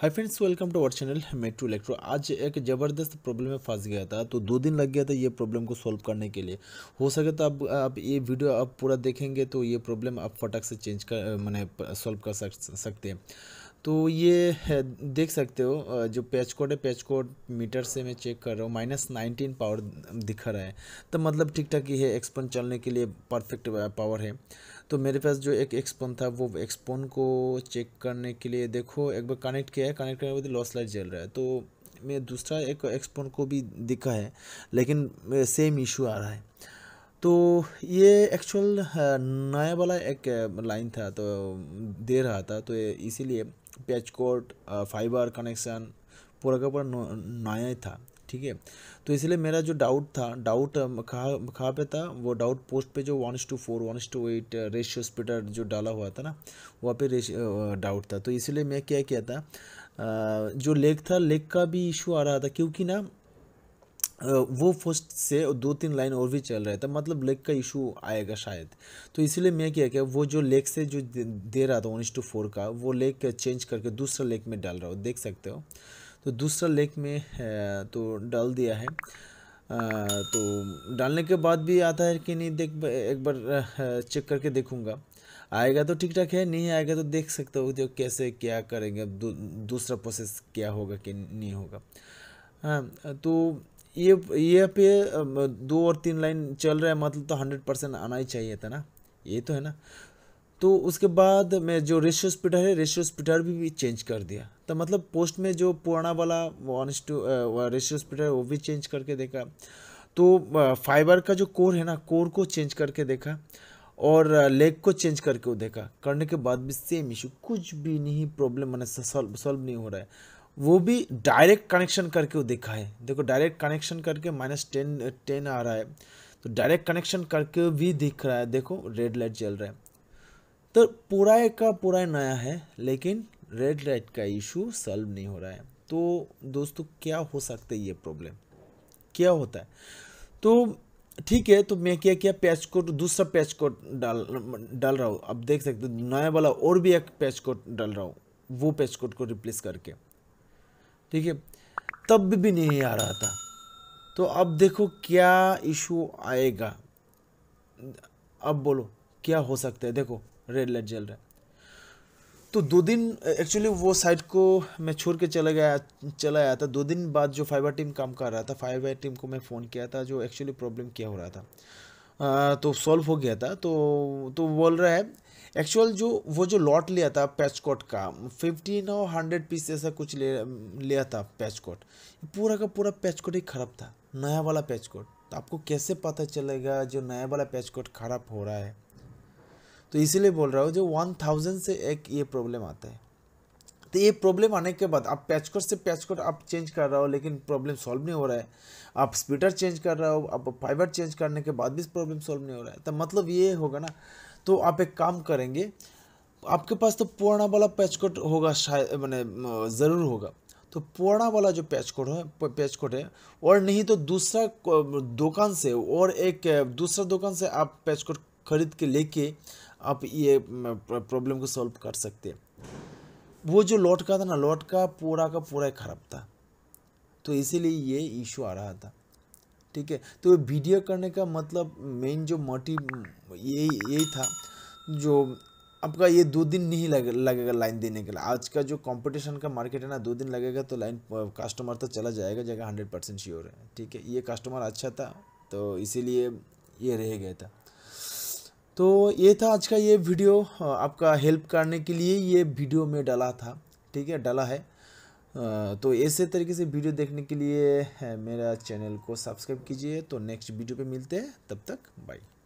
hi friends welcome to our channel metro electro आज एक ज़बरदस्त प्रॉब्लम में फंस गया था तो दो दिन लग गया था ये प्रॉब्लम को सॉल्व करने के लिए हो सके तो अब आप ये वीडियो आप पूरा देखेंगे तो ये प्रॉब्लम आप फटक से चेंज कर मैंने सॉल्व कर सक, सकते हैं तो ये देख सकते हो जो पैच कोड है पैच कोड मीटर से मैं चेक कर रहा हूँ माइनस नाइनटीन पावर दिखा रहा है तो मतलब ठीक ठाक ही है एक्सपोन चलने के लिए परफेक्ट पावर है तो मेरे पास जो एक एक्सपोन था वो एक्सपोन को चेक करने के लिए देखो एक बार कनेक्ट किया है कनेक्ट करने के बाद लॉस लाइट जल रहा है तो मैं दूसरा एक एक्सपोन को भी दिखा है लेकिन सेम इशू आ रहा है तो ये एक्चुअल हाँ, नया वाला एक लाइन था तो दे रहा था तो इसीलिए पैच कोड फाइबर कनेक्शन पूरा का पूरा नया था ठीक है तो इसलिए मेरा जो डाउट था डाउट कहाँ कहाँ पे था वो डाउट पोस्ट पे जो one two four one two eight ratio splitter जो डाला हुआ था ना वहाँ पे डाउट था तो इसलिए मैं क्या किया था जो लेग था लेग का भी इशू आ रहा था क्योंकि ना वो फर्स्ट से दो तीन लाइन और भी चल रहा था मतलब लेग का इशू आएगा शायद तो इसलिए मैं क्या क्या वो जो लेग से जो दे रहा था वन टू फोर का वो लेग चेंज करके दूसरा लेग में डाल रहा हूँ देख सकते हो तो दूसरा लेग में तो डाल दिया है तो डालने के बाद भी आता है कि नहीं देख एक बार चेक करके देखूँगा आएगा तो ठीक ठाक है नहीं आएगा तो देख सकते हो जो कैसे क्या करेंगे दू, दूसरा प्रोसेस क्या होगा कि नहीं होगा हाँ तो ये ये पे दो और तीन लाइन चल रहा है मतलब तो हंड्रेड परसेंट आना ही चाहिए था ना ये तो है ना तो उसके बाद मैं जो रेशियो स्पीटर है रेशियो स्पीटर भी, भी चेंज कर दिया तो मतलब पोस्ट में जो पुराना वाला वन टू रेशियो स्पीटर है वो भी चेंज करके देखा तो फाइबर का जो कोर है ना कोर को चेंज करके देखा और लेग को चेंज करके देखा करने के बाद भी सेम इशू कुछ भी नहीं प्रॉब्लम मैंने सॉल्व नहीं हो रहा है वो भी डायरेक्ट कनेक्शन करके वो देखा है देखो डायरेक्ट कनेक्शन करके माइनस टेन टेन आ रहा है तो डायरेक्ट कनेक्शन करके भी दिख रहा है देखो रेड लाइट जल रहा है तो पूरा का पूरा नया है लेकिन रेड लाइट का इशू सॉल्व नहीं हो रहा है तो दोस्तों क्या हो सकता है ये प्रॉब्लम क्या होता है तो ठीक है तो मैं क्या किया पैच कोड दूसरा पैच कोड डाल डाल रहा हूँ अब देख सकते हो नया वाला और भी एक पैच कोड डाल रहा हूँ वो पैच कोड को रिप्लेस करके ठीक है तब भी नहीं आ रहा था तो अब देखो क्या इशू आएगा अब बोलो क्या हो सकता है देखो रेड लाइट जल रहा है तो दो दिन एक्चुअली वो साइट को मैं छोड़ के चला गया चला आया था दो दिन बाद जो फाइबर टीम काम कर रहा था फाइबर टीम को मैं फ़ोन किया था जो एक्चुअली प्रॉब्लम क्या हो रहा था आ, तो सॉल्व हो गया था तो तो बोल रहा है एक्चुअल जो वो जो लॉट लिया था पैच कोट का फिफ्टीन और हंड्रेड पीस ऐसा कुछ ले लिया था पैच कोट पूरा का पूरा पैच कोट ही खराब था नया वाला पैच कोट तो आपको कैसे पता चलेगा जो नया वाला पैच कोट खराब हो रहा है तो इसीलिए बोल रहा हूँ जो वन थाउजेंड से एक ये प्रॉब्लम आता है तो ये प्रॉब्लम आने के बाद आप पैच कोट से पैच कोट आप चेंज कर रहा हो लेकिन प्रॉब्लम सॉल्व नहीं हो रहा है आप स्पीटर चेंज कर रहा हो आप फाइबर चेंज करने के बाद भी प्रॉब्लम सॉल्व नहीं हो रहा है तो मतलब ये होगा ना तो आप एक काम करेंगे आपके पास तो पुराना वाला पैच कोड होगा शायद मैंने ज़रूर होगा तो पुराना वाला जो पैच कोड है पैच कोड है और नहीं तो दूसरा दुकान से और एक दूसरा दुकान से आप पैच कोड खरीद के लेके आप ये प्रॉब्लम को सॉल्व कर सकते हैं वो जो लौट का था ना लौट का पूरा का पूरा खराब था तो इसीलिए ये इशू आ रहा था ठीक है तो वीडियो करने का मतलब मेन जो मोटिव यही यही था जो आपका ये दो दिन नहीं लगे लगेगा लाइन देने के लिए आज का जो कंपटीशन का मार्केट है ना दो दिन लगेगा तो लाइन कस्टमर तो चला जाएगा जगह हंड्रेड परसेंट श्योर है ठीक है ये कस्टमर अच्छा था तो इसीलिए ये रह गया था तो ये था आज का ये वीडियो आपका हेल्प करने के लिए ये वीडियो में डाला था ठीक है डाला है तो ऐसे तरीके से वीडियो देखने के लिए मेरा चैनल को सब्सक्राइब कीजिए तो नेक्स्ट वीडियो पे मिलते हैं तब तक बाय